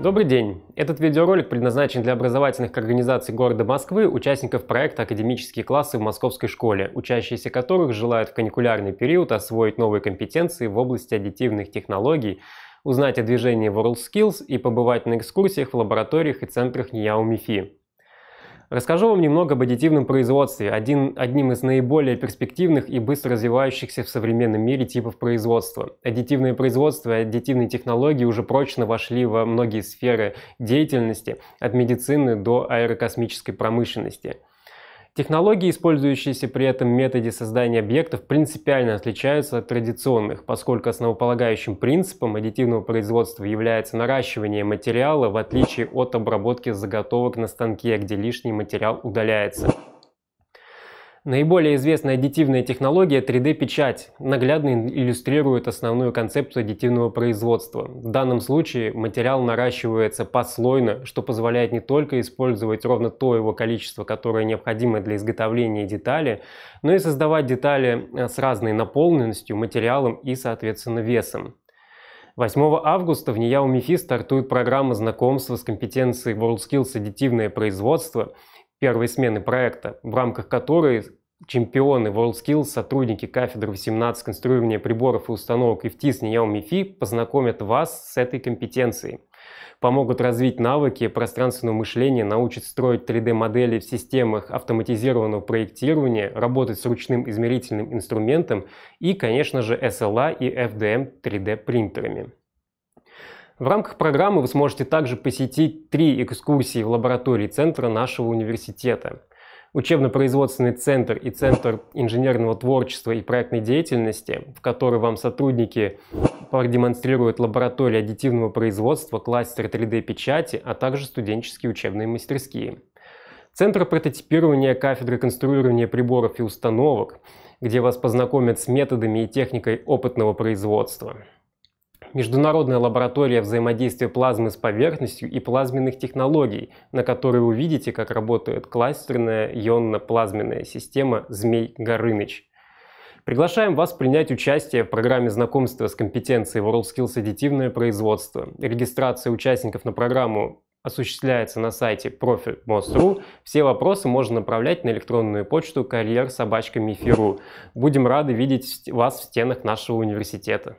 Добрый день! Этот видеоролик предназначен для образовательных организаций города Москвы, участников проекта «Академические классы в московской школе», учащиеся которых желают в каникулярный период освоить новые компетенции в области аддитивных технологий, узнать о движении WorldSkills и побывать на экскурсиях в лабораториях и центрах НИЯУ МИФИ. Расскажу вам немного об аддитивном производстве, один, одним из наиболее перспективных и быстро развивающихся в современном мире типов производства. Аддитивное производство и аддитивные технологии уже прочно вошли во многие сферы деятельности, от медицины до аэрокосмической промышленности. Технологии, использующиеся при этом методе создания объектов, принципиально отличаются от традиционных, поскольку основополагающим принципом аддитивного производства является наращивание материала в отличие от обработки заготовок на станке, где лишний материал удаляется. Наиболее известная аддитивная технология 3D-печать наглядно иллюстрирует основную концепцию аддитивного производства. В данном случае материал наращивается послойно, что позволяет не только использовать ровно то его количество, которое необходимо для изготовления детали, но и создавать детали э, с разной наполненностью, материалом и, соответственно, весом. 8 августа в НИЯУ МИФИ стартует программа знакомства с компетенцией WorldSkills «Аддитивное производство», первой смены проекта, в рамках которой чемпионы WorldSkills, сотрудники кафедры 18 конструирования приборов и установок IFTIS НИЯОМ МИФИ познакомят вас с этой компетенцией. Помогут развить навыки пространственного мышления, научат строить 3D-модели в системах автоматизированного проектирования, работать с ручным измерительным инструментом и, конечно же, SLA а и FDM 3D-принтерами. В рамках программы вы сможете также посетить три экскурсии в лаборатории центра нашего университета – Учебно-производственный центр и Центр инженерного творчества и проектной деятельности, в который вам сотрудники продемонстрируют лаборатории аддитивного производства, кластер 3D-печати, а также студенческие учебные мастерские. Центр прототипирования кафедры конструирования приборов и установок, где вас познакомят с методами и техникой опытного производства международная лаборатория взаимодействия плазмы с поверхностью и плазменных технологий, на которой увидите, как работает кластерная ионно-плазменная система «Змей Горыныч». Приглашаем вас принять участие в программе знакомства с компетенцией WorldSkills «Аддитивное производство». Регистрация участников на программу осуществляется на сайте profitmost.ru. Все вопросы можно направлять на электронную почту карьер собачками Будем рады видеть вас в стенах нашего университета.